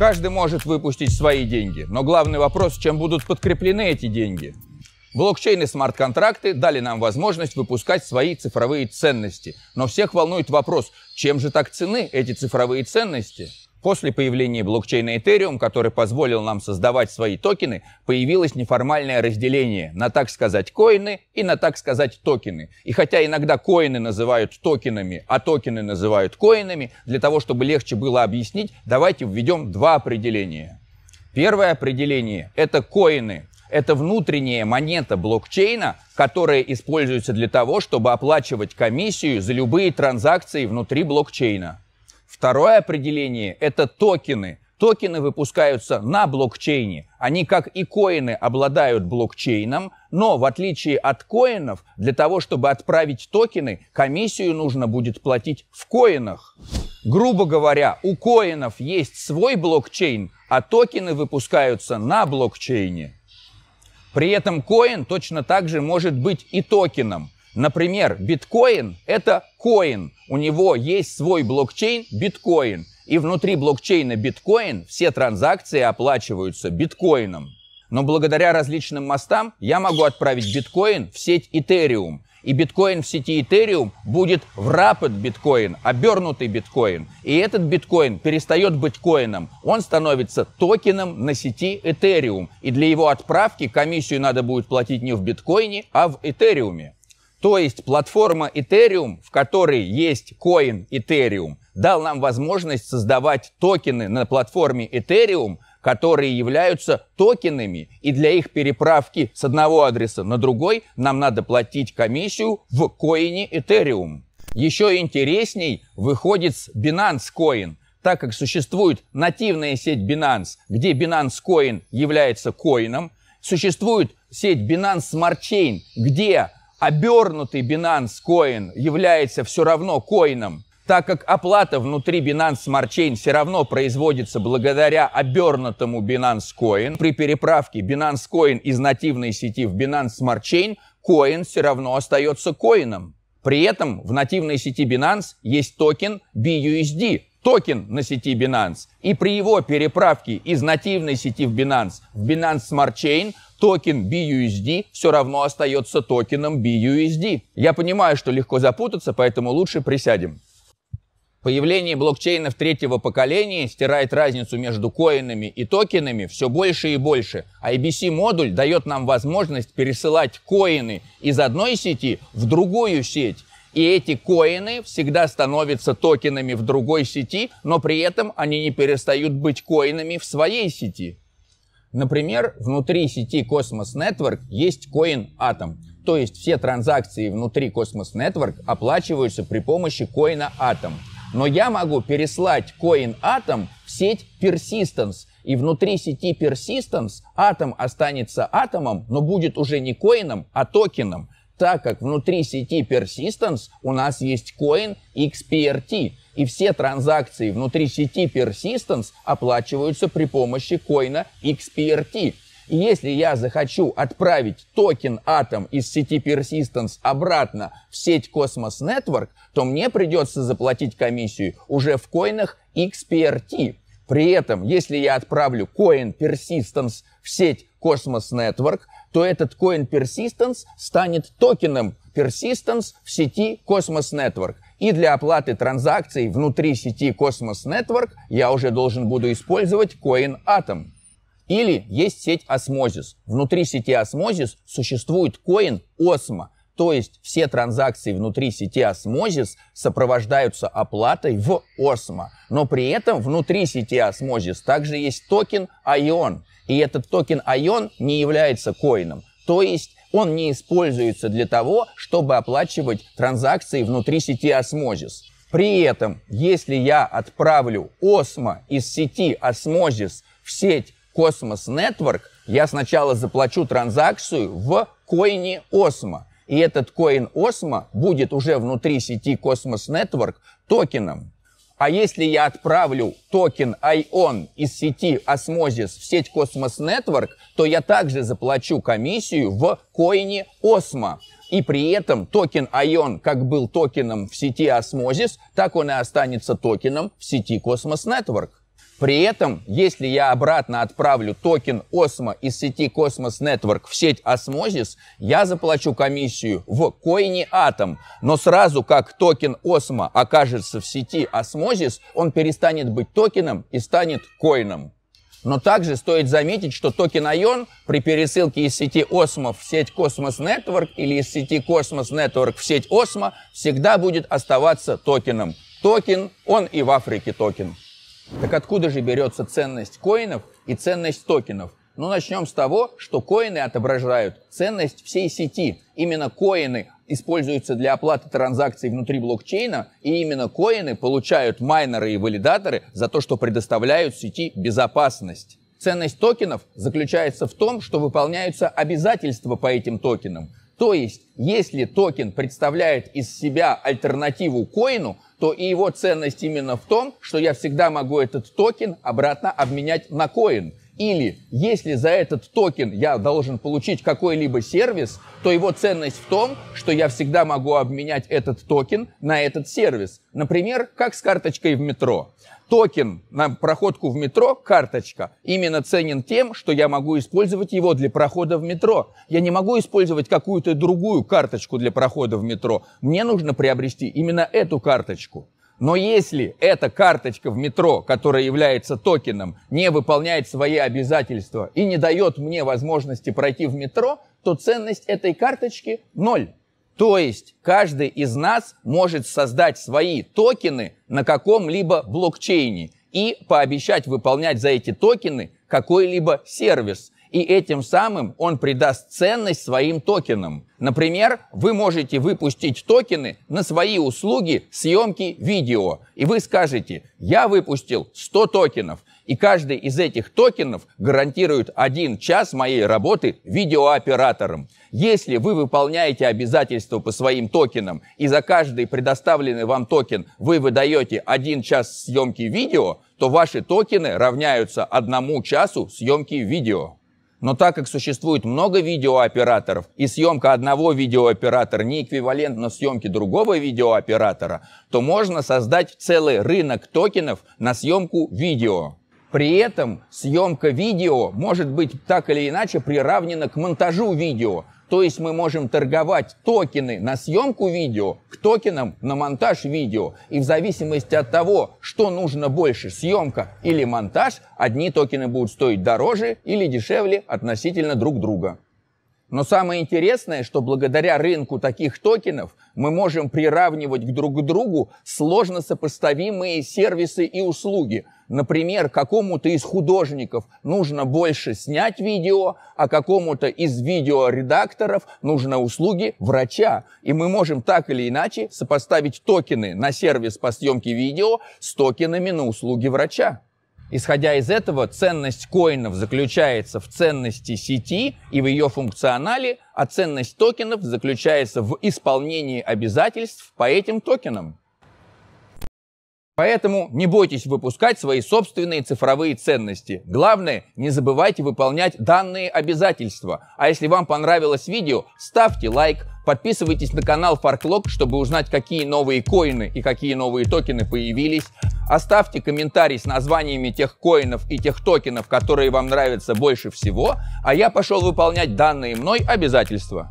Каждый может выпустить свои деньги, но главный вопрос, чем будут подкреплены эти деньги. Блокчейн и смарт-контракты дали нам возможность выпускать свои цифровые ценности. Но всех волнует вопрос, чем же так цены эти цифровые ценности? После появления блокчейна Ethereum, который позволил нам создавать свои токены, появилось неформальное разделение на, так сказать, коины и на, так сказать, токены. И хотя иногда коины называют токенами, а токены называют коинами, для того, чтобы легче было объяснить, давайте введем два определения. Первое определение — это коины, это внутренняя монета блокчейна, которая используется для того, чтобы оплачивать комиссию за любые транзакции внутри блокчейна. Второе определение – это токены. Токены выпускаются на блокчейне. Они, как и коины, обладают блокчейном, но в отличие от коинов, для того, чтобы отправить токены, комиссию нужно будет платить в коинах. Грубо говоря, у коинов есть свой блокчейн, а токены выпускаются на блокчейне. При этом коин точно так же может быть и токеном. Например, биткоин – это коин. У него есть свой блокчейн биткоин. И внутри блокчейна биткоин все транзакции оплачиваются биткоином. Но благодаря различным мостам я могу отправить биткоин в сеть Ethereum. И биткоин в сети Ethereum будет врапот биткоин, обернутый биткоин. И этот биткоин перестает быть коином. Он становится токеном на сети Ethereum. И для его отправки комиссию надо будет платить не в биткоине, а в Ethereum. То есть платформа Ethereum, в которой есть коин Ethereum, дал нам возможность создавать токены на платформе Ethereum, которые являются токенами, и для их переправки с одного адреса на другой нам надо платить комиссию в коине Ethereum. Еще интересней выходит с Binance Coin, так как существует нативная сеть Binance, где Binance Coin является коином, существует сеть Binance Smart Chain, где обернутый Binance Coin является все равно коином, так как оплата внутри Binance Smart Chain все равно производится благодаря обернутому Binance Coin, при переправке Binance Coin из нативной сети в Binance Smart Chain коин все равно остается коином. При этом в нативной сети Binance есть токен BUSD, токен на сети Binance. И при его переправке из нативной сети в Binance, в Binance Smart Chain, токен BUSD все равно остается токеном BUSD. Я понимаю, что легко запутаться, поэтому лучше присядем. Появление блокчейнов третьего поколения стирает разницу между коинами и токенами все больше и больше. IBC-модуль дает нам возможность пересылать коины из одной сети в другую сеть и эти коины всегда становятся токенами в другой сети, но при этом они не перестают быть коинами в своей сети. Например, внутри сети Cosmos Network есть коин Atom. То есть все транзакции внутри Cosmos Network оплачиваются при помощи коина Atom. Но я могу переслать коин Atom в сеть Persistence. И внутри сети Persistence атом останется атомом, но будет уже не коином, а токеном так как внутри сети Persistence у нас есть коин XPRT, и все транзакции внутри сети Persistence оплачиваются при помощи коина XPRT. И если я захочу отправить токен Atom из сети Persistence обратно в сеть Cosmos Network, то мне придется заплатить комиссию уже в коинах XPRT. При этом, если я отправлю коин Persistence в сеть Cosmos Network, то этот Coin Persistence станет токеном Persistence в сети Cosmos Network. И для оплаты транзакций внутри сети Cosmos Network я уже должен буду использовать Coin Atom. Или есть сеть Osmosis. Внутри сети Osmosis существует коин Osmo – то есть все транзакции внутри сети Осмозис сопровождаются оплатой в Osmo. Но при этом внутри сети Осмозис также есть токен ION. И этот токен ION не является коином. То есть он не используется для того, чтобы оплачивать транзакции внутри сети Осмозис. При этом, если я отправлю Осмо из сети Осмозис в сеть Космос Нетворк, я сначала заплачу транзакцию в коине Осмо. И этот коин Осмо будет уже внутри сети Cosmos Network токеном. А если я отправлю токен ION из сети Osmosis в сеть Cosmos Network, то я также заплачу комиссию в коине Osmo. И при этом токен ION как был токеном в сети Osmosis, так он и останется токеном в сети Cosmos Network. При этом, если я обратно отправлю токен Осмо из сети Cosmos Network в сеть Osmosis, я заплачу комиссию в коине Атом. Но сразу как токен Осмо окажется в сети Osmosis, он перестанет быть токеном и станет коином. Но также стоит заметить, что токен Ion при пересылке из сети Osmo в сеть Cosmos Network или из сети Cosmos Network в сеть Осмо всегда будет оставаться токеном. Токен, он и в Африке токен. Так откуда же берется ценность коинов и ценность токенов? Ну, начнем с того, что коины отображают ценность всей сети. Именно коины используются для оплаты транзакций внутри блокчейна, и именно коины получают майнеры и валидаторы за то, что предоставляют сети безопасность. Ценность токенов заключается в том, что выполняются обязательства по этим токенам. То есть, если токен представляет из себя альтернативу коину, то и его ценность именно в том, что я всегда могу этот токен обратно обменять на коин. Или если за этот токен я должен получить какой-либо сервис, то его ценность в том, что я всегда могу обменять этот токен на этот сервис. Например, как с карточкой в метро токен на проходку в метро, карточка, именно ценен тем, что я могу использовать его для прохода в метро. Я не могу использовать какую-то другую карточку для прохода в метро. Мне нужно приобрести именно эту карточку. Но если эта карточка в метро, которая является токеном, не выполняет свои обязательства и не дает мне возможности пройти в метро, то ценность этой карточки ноль. То есть каждый из нас может создать свои токены на каком-либо блокчейне и пообещать выполнять за эти токены какой-либо сервис. И этим самым он придаст ценность своим токенам. Например, вы можете выпустить токены на свои услуги съемки видео. И вы скажете, я выпустил 100 токенов. И каждый из этих токенов гарантирует один час моей работы видеооператором. Если вы выполняете обязательства по своим токенам, и за каждый предоставленный вам токен вы выдаете один час съемки видео, то ваши токены равняются одному часу съемки видео. Но так как существует много видеооператоров, и съемка одного видеооператора не эквивалентна съемке другого видеооператора, то можно создать целый рынок токенов на съемку видео. При этом съемка видео может быть так или иначе приравнена к монтажу видео. То есть мы можем торговать токены на съемку видео к токенам на монтаж видео. И в зависимости от того, что нужно больше, съемка или монтаж, одни токены будут стоить дороже или дешевле относительно друг друга. Но самое интересное, что благодаря рынку таких токенов мы можем приравнивать друг к другу сложно сопоставимые сервисы и услуги – Например, какому-то из художников нужно больше снять видео, а какому-то из видеоредакторов нужно услуги врача. И мы можем так или иначе сопоставить токены на сервис по съемке видео с токенами на услуги врача. Исходя из этого, ценность коинов заключается в ценности сети и в ее функционале, а ценность токенов заключается в исполнении обязательств по этим токенам. Поэтому не бойтесь выпускать свои собственные цифровые ценности. Главное, не забывайте выполнять данные обязательства. А если вам понравилось видео, ставьте лайк, подписывайтесь на канал Farclock, чтобы узнать, какие новые коины и какие новые токены появились. Оставьте комментарий с названиями тех коинов и тех токенов, которые вам нравятся больше всего, а я пошел выполнять данные мной обязательства.